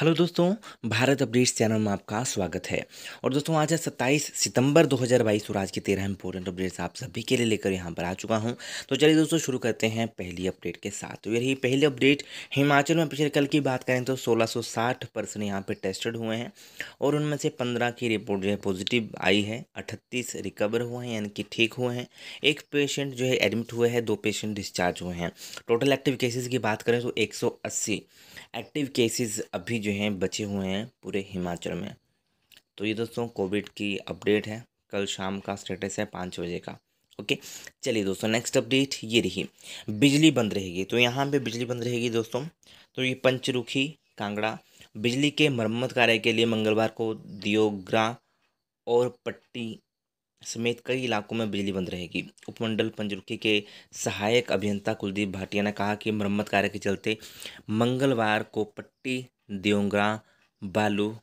hello दोस्तों Bharat updates channel में आपका स्वागत है और दोस्तों आज है सत्ताईस सितंबर 2022 और आज की तेरह इंपॉर्टेंट अपडेट्स आप सभी के लिए लेकर यहाँ पर आ चुका हूँ तो चलिए दोस्तों शुरू करते हैं पहली अपडेट के साथ तो यही पहली अपडेट हिमाचल में पिछले कल की बात करें तो 1660 पर्सन यहाँ पर टेस्टेड हुए हैं और उनमें से पंद्रह की रिपोर्ट जो है पॉजिटिव आई है अठतीस रिकवर हुए हैं यानी कि ठीक हुए हैं एक पेशेंट जो है एडमिट हुए हैं दो पेशेंट डिस्चार्ज हुए हैं टोटल एक्टिव केसेज की बात करें तो एक एक्टिव केसेज अभी जो हैं बचे हुए हैं पूरे हिमाचल में तो ये दोस्तों कोविड की अपडेट है कल शाम का स्टेटस है पाँच बजे का ओके चलिए दोस्तों नेक्स्ट अपडेट ये रही बिजली बंद रहेगी तो यहाँ पे बिजली बंद रहेगी दोस्तों तो ये पंचरुखी कांगड़ा बिजली के मरम्मत कार्य के लिए मंगलवार को दियोग्रा और पट्टी समेत कई इलाकों में बिजली बंद रहेगी उपमंडल पंजरुखी के सहायक अभियंता कुलदीप भाटिया ने कहा कि मरम्मत कार्य के चलते मंगलवार को पट्टी दियोंगरा बालू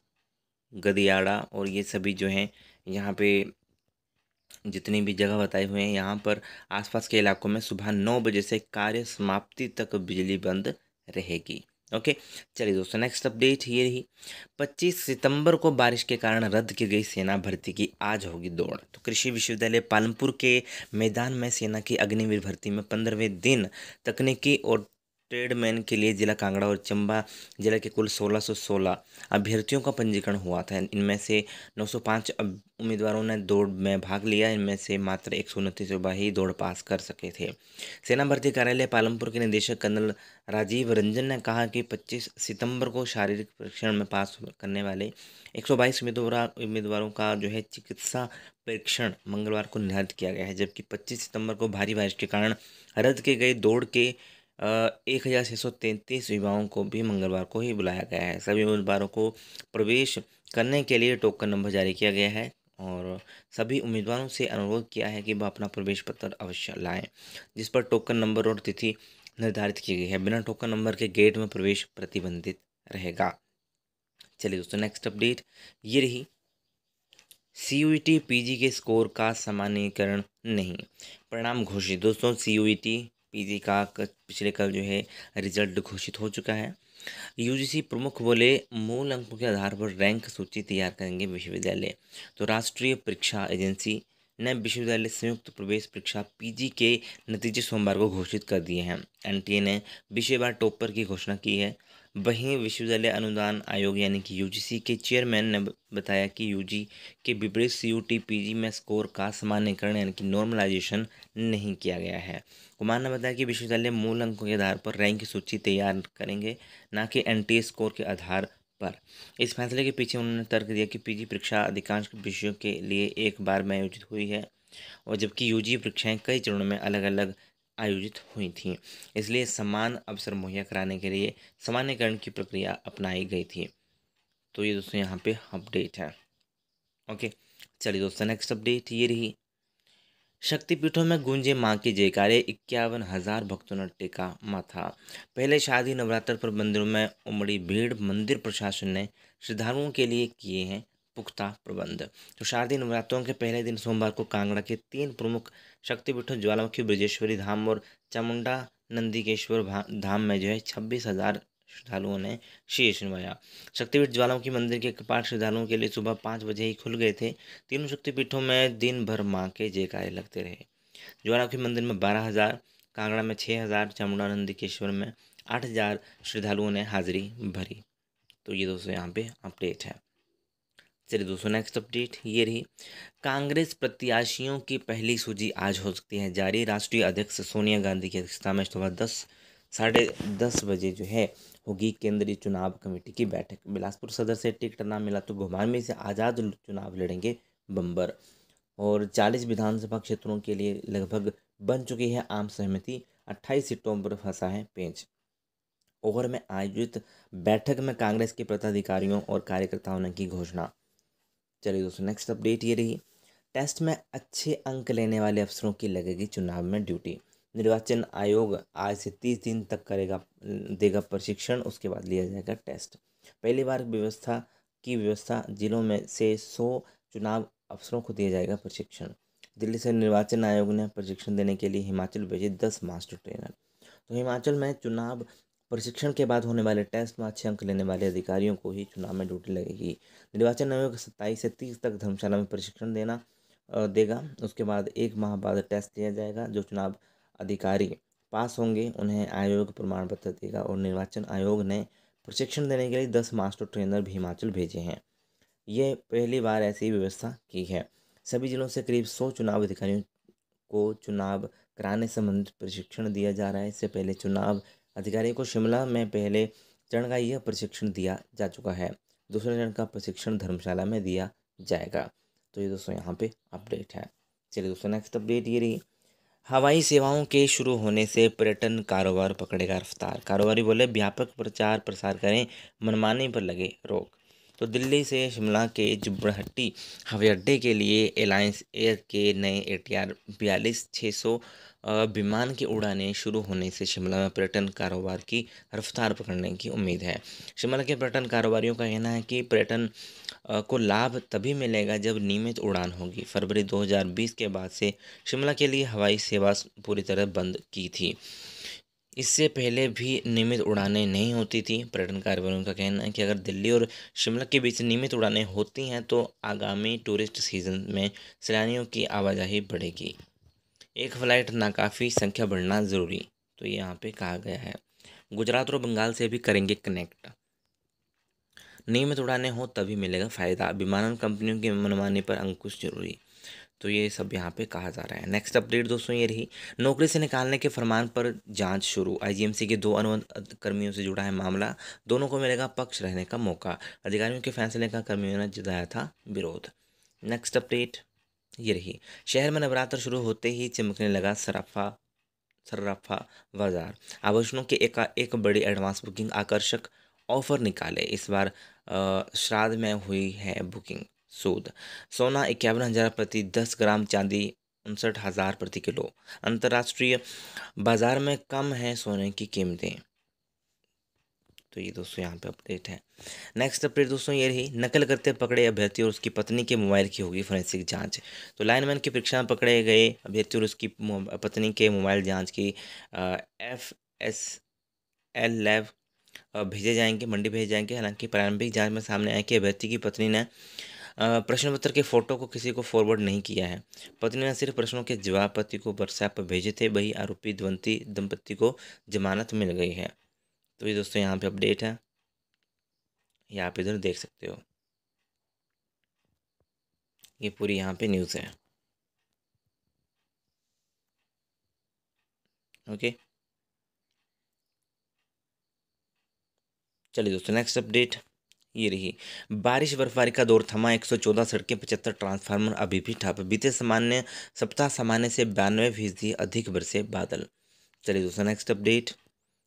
गदियाड़ा और ये सभी जो हैं यहाँ पे जितनी भी जगह बताए हुए हैं यहाँ पर आसपास के इलाकों में सुबह नौ बजे से कार्य समाप्ति तक बिजली बंद रहेगी ओके चलिए दोस्तों नेक्स्ट अपडेट ये रही पच्चीस सितंबर को बारिश के कारण रद्द की गई सेना भर्ती की आज होगी दौड़ तो कृषि विश्वविद्यालय पालमपुर के मैदान में सेना की अग्निवीर भर्ती में पंद्रहवें दिन तकनीकी और ट्रेडमैन के लिए जिला कांगड़ा और चंबा जिला के कुल 1616 अभ्यर्थियों का पंजीकरण हुआ था इनमें से 905 उम्मीदवारों ने दौड़ में भाग लिया इनमें से मात्र एक सौ उनतीस ही दौड़ पास कर सके थे सेना भर्ती कार्यालय पालमपुर के निदेशक कर्नल राजीव रंजन ने कहा कि 25 सितंबर को शारीरिक परीक्षण में पास करने वाले एक उम्मीदवार उम्मीदवारों का जो है चिकित्सा परीक्षण मंगलवार को निर्धारित किया गया है जबकि पच्चीस सितंबर को भारी बारिश के कारण रद्द की गई दौड़ के एक हज़ार छः सौ तैंतीस युवाओं को भी मंगलवार को ही बुलाया गया है सभी उम्मीदवारों को प्रवेश करने के लिए टोकन नंबर जारी किया गया है और सभी उम्मीदवारों से अनुरोध किया है कि वह अपना प्रवेश पत्र अवश्य लाएं जिस पर टोकन नंबर और तिथि निर्धारित की गई है बिना टोकन नंबर के गेट में प्रवेश प्रतिबंधित रहेगा चलिए दोस्तों नेक्स्ट अपडेट ये रही C U T P G के स्कोर का सामान्यकरण नहीं परिणाम घोषित दोस्तों सी यू टी पीजी का पिछले कल जो है रिजल्ट घोषित हो चुका है यूजीसी प्रमुख बोले मूल अंकों के आधार पर रैंक सूची तैयार करेंगे विश्वविद्यालय तो राष्ट्रीय परीक्षा एजेंसी ने विश्वविद्यालय संयुक्त प्रवेश परीक्षा पीजी के नतीजे सोमवार को घोषित कर दिए हैं एनटीए ने विषयवार बार टॉपर की घोषणा की है वहीं विश्वविद्यालय अनुदान आयोग यानी कि यूजीसी के चेयरमैन ने बताया कि यूजी के विपरीत सीयूटी पीजी में स्कोर का सामान्यकरण यानी कि नॉर्मलाइजेशन नहीं किया गया है कुमार ने बताया कि विश्वविद्यालय मूल अंकों के आधार पर रैंक सूची तैयार करेंगे ना कि एन स्कोर के आधार पर इस फैसले के पीछे उन्होंने तर्क दिया कि पीजी परीक्षा अधिकांश विषयों के लिए एक बार में आयोजित हुई है और जबकि यूजी परीक्षाएं कई चरणों में अलग अलग आयोजित हुई थी इसलिए समान अवसर मुहैया कराने के लिए सामान्यकरण की प्रक्रिया अपनाई गई थी तो ये दोस्तों यहाँ पे अपडेट है ओके चलिए दोस्तों नेक्स्ट अपडेट ये रही शक्तिपीठों में गूंजे माँ के जयकारे इक्यावन हजार भक्तों ने टेका माथा पहले शादी नवरात्र पर मंदिरों में उमड़ी भीड़ मंदिर प्रशासन ने श्रद्धालुओं के लिए किए हैं पुख्ता प्रबंध तो शारदीय नवरात्रों के पहले दिन सोमवार को कांगड़ा के तीन प्रमुख शक्तिपीठों ज्वालामुखी ब्रजेश्वरी धाम और चामुंडा नंदीकेश्वर धाम में जो है छब्बीस हज़ार श्रद्धालुओं ने शीर्ष निभाया शक्तिपीठ ज्वालामुखी मंदिर के कपाट श्रद्धालुओं के लिए सुबह पाँच बजे ही खुल गए थे तीनों शक्तिपीठों में दिन भर माँ के जयकारे लगते रहे ज्वालामुखी मंदिर में बारह हज़ार कांगड़ा में छः हज़ार चामुंडा नंदीकेश्वर में आठ हज़ार श्रद्धालुओं ने हाजिरी भरी तो ये दोस्तों यहाँ पे अपडेट है चलिए दोस्तों नेक्स्ट अपडेट ये रही कांग्रेस प्रत्याशियों की पहली सूची आज हो सकती है जारी राष्ट्रीय अध्यक्ष सोनिया गांधी की अध्यक्षता में सुबह दस साढ़े दस बजे जो है होगी केंद्रीय चुनाव कमेटी की बैठक बिलासपुर सदर से टिकट ना मिला तो में से आज़ाद चुनाव लड़ेंगे बम्बर और चालीस विधानसभा क्षेत्रों के लिए लगभग बन चुकी है आम सहमति अट्ठाईस सीटों पर फंसा है पेंच ओवर में आयोजित बैठक में कांग्रेस के पदाधिकारियों और कार्यकर्ताओं ने की घोषणा चलिए दोस्तों नेक्स्ट अपडेट ये रही टेस्ट में अच्छे अंक लेने वाले अफसरों की लगेगी चुनाव में ड्यूटी निर्वाचन आयोग आज से तीस दिन तक करेगा देगा प्रशिक्षण उसके बाद लिया जाएगा टेस्ट पहली बार व्यवस्था की व्यवस्था जिलों में से सौ चुनाव अफसरों को दिया जाएगा प्रशिक्षण दिल्ली से निर्वाचन आयोग ने प्रशिक्षण देने के लिए हिमाचल भेजे दस मास्टर ट्रेनर तो हिमाचल में चुनाव प्रशिक्षण के बाद होने वाले टेस्ट में अच्छे अंक लेने वाले अधिकारियों को ही चुनाव में ड्यूटी लगेगी निर्वाचन आयोग सत्ताईस से तीस तक धर्मशाला में प्रशिक्षण देना देगा उसके बाद एक माह बाद टेस्ट लिया जाएगा जो चुनाव अधिकारी पास होंगे उन्हें आयोग प्रमाण पत्र देगा और निर्वाचन आयोग ने प्रशिक्षण देने के लिए दस मास्टर ट्रेनर भी हिमाचल भेजे हैं ये पहली बार ऐसी व्यवस्था की है सभी जिलों से करीब सौ चुनाव अधिकारियों को चुनाव कराने संबंधित प्रशिक्षण दिया जा रहा है इससे पहले चुनाव अधिकारियों को शिमला में पहले चरण का यह प्रशिक्षण दिया जा चुका है दूसरे चरण का प्रशिक्षण धर्मशाला में दिया जाएगा तो ये दोस्तों यहाँ पे अपडेट है चलिए दोस्तों नेक्स्ट अपडेट ये रही हवाई सेवाओं के शुरू होने से पर्यटन कारोबार पकड़ेगा रफ्तार कारोबारी बोले व्यापक प्रचार प्रसार करें मनमानी पर लगे रोक तो दिल्ली से शिमला के जुब्रहट्टी हवाई अड्डे के लिए एलायंस एयर के नए ए टी आर बयालीस छः सौ विमान की उड़ानें शुरू होने से शिमला में पर्यटन कारोबार की रफ्तार पकड़ने की उम्मीद है शिमला के पर्यटन कारोबारियों का कहना है कि पर्यटन को लाभ तभी मिलेगा जब नियमित उड़ान होगी फरवरी 2020 के बाद से शिमला के लिए हवाई सेवा पूरी तरह बंद की थी इससे पहले भी नियमित उड़ानें नहीं होती थी पर्यटन कारोबारियों का कहना है कि अगर दिल्ली और शिमला के बीच नियमित उड़ानें होती हैं तो आगामी टूरिस्ट सीजन में सैलानियों की आवाजाही बढ़ेगी एक फ़्लाइट नाकाफ़ी संख्या बढ़ना ज़रूरी तो ये यहाँ पे कहा गया है गुजरात और बंगाल से भी करेंगे कनेक्ट नियमित उड़ानें हो तभी मिलेगा फ़ायदा विमानन कंपनियों की मनमानी पर अंकुश जरूरी तो ये सब यहाँ पे कहा जा रहा है नेक्स्ट अपडेट दोस्तों ये रही नौकरी से निकालने के फरमान पर जांच शुरू आईजीएमसी के दो अनुबंध कर्मियों से जुड़ा है मामला दोनों को मिलेगा पक्ष रहने का मौका अधिकारियों के फैसले का कर्मियों ने जताया था विरोध नेक्स्ट अपडेट ये रही शहर में नवरात्र शुरू होते ही चिमकने लगा सराफा सर्राफा बाजार आभूषणों के एक, एक बड़ी एडवांस बुकिंग आकर्षक ऑफर निकाले इस बार श्राद्ध में हुई है बुकिंग सूद सोना इक्यावन हज़ार प्रति दस ग्राम चांदी उनसठ हज़ार प्रति किलो अंतर्राष्ट्रीय बाज़ार में कम है सोने की कीमतें तो ये दोस्तों यहाँ पे अपडेट है नेक्स्ट अपडेट दोस्तों ये रही नकल करते पकड़े अभ्यर्थी और उसकी पत्नी के मोबाइल की होगी फोरेंसिक जांच तो लाइनमैन की परीक्षा में पकड़े गए अभ्यर्थी और उसकी पत्नी के मोबाइल जांच की एफ एस एल लैब भेजे जाएंगे मंडी भेजे जाएंगे हालांकि प्रारंभिक जांच में सामने आया कि अभ्यर्थी की पत्नी ने प्रश्न पत्र के फोटो को किसी को फॉरवर्ड नहीं किया है पत्नी ने सिर्फ प्रश्नों के जवाब पति को व्हाट्सएप पर भेजे थे वही आरोपी द्वंती दंपति को जमानत मिल गई है तो ये दोस्तों यहाँ पे अपडेट है ये आप इधर देख सकते हो ये पूरी यहाँ पे न्यूज़ है ओके चलिए दोस्तों नेक्स्ट अपडेट ये रही बारिश बर्फबारी का दौर थमा 114 सड़कें पचहत्तर ट्रांसफार्मर अभी भी ठप बीते सामान्य सप्ताह सामान्य से बयानवे फीसदी अधिक बरसे बादल चलिए दोस्तों नेक्स्ट अपडेट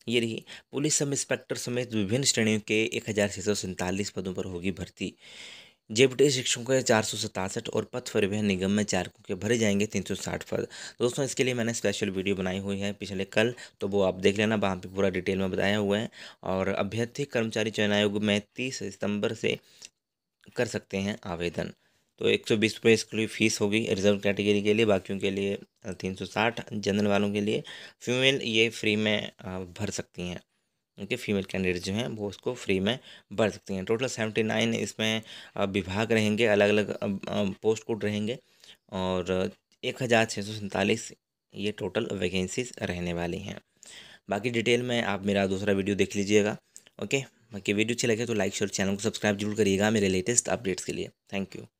ये रही पुलिस सब इंस्पेक्टर समेत विभिन्न श्रेणियों के एक हज़ार छः सौ सैंतालीस पदों पर होगी भर्ती जेपीटी शिक्षकों के चार सौ सतासठ और पथ परिवहन निगम में चारकों के भरे जाएंगे तीन सौ साठ पद दोस्तों इसके लिए मैंने स्पेशल वीडियो बनाई हुई है पिछले कल तो वो आप देख लेना वहाँ पे पूरा डिटेल में बताया हुआ है और अभ्यर्थी कर्मचारी चयन आयोग में तीस सितंबर से कर सकते हैं आवेदन तो एक सौ बीस रुपये इसके लिए फ़ीस होगी रिजर्व कैटेगरी के लिए बाकियों के लिए तीन सौ साठ जनरल वालों के लिए फीमेल ये फ्री में भर सकती हैं उनके फीमेल कैंडिडेट जो हैं वो उसको फ्री में भर सकती हैं टोटल सेवेंटी नाइन इसमें विभाग रहेंगे अलग अलग पोस्ट कोड रहेंगे और एक हज़ार छः सौ सैंतालीस ये टोटल वैकेंसीज रहने वाली हैं बाकी डिटेल में आप मेरा दूसरा वीडियो देख लीजिएगा ओके बाकी वीडियो अच्छी लगे तो लाइक शेयर चैनल को सब्सक्राइब जरूर करिएगा मेरे लेटेस्ट अपडेट्स के लिए थैंक यू